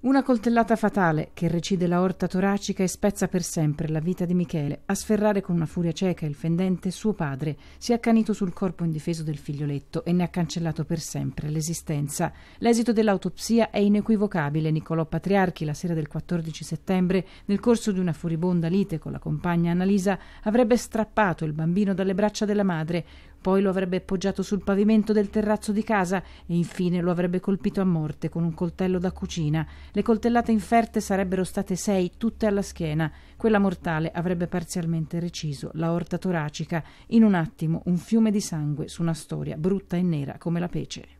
Una coltellata fatale che recide la orta toracica e spezza per sempre la vita di Michele, a sferrare con una furia cieca il fendente suo padre, si è accanito sul corpo indifeso del figlioletto e ne ha cancellato per sempre l'esistenza. L'esito dell'autopsia è inequivocabile. Niccolò Patriarchi, la sera del 14 settembre, nel corso di una furibonda lite con la compagna Annalisa, avrebbe strappato il bambino dalle braccia della madre, poi lo avrebbe appoggiato sul pavimento del terrazzo di casa e infine lo avrebbe colpito a morte con un coltello da cucina le coltellate inferte sarebbero state sei, tutte alla schiena. Quella mortale avrebbe parzialmente reciso la orta toracica. In un attimo un fiume di sangue su una storia brutta e nera come la pece.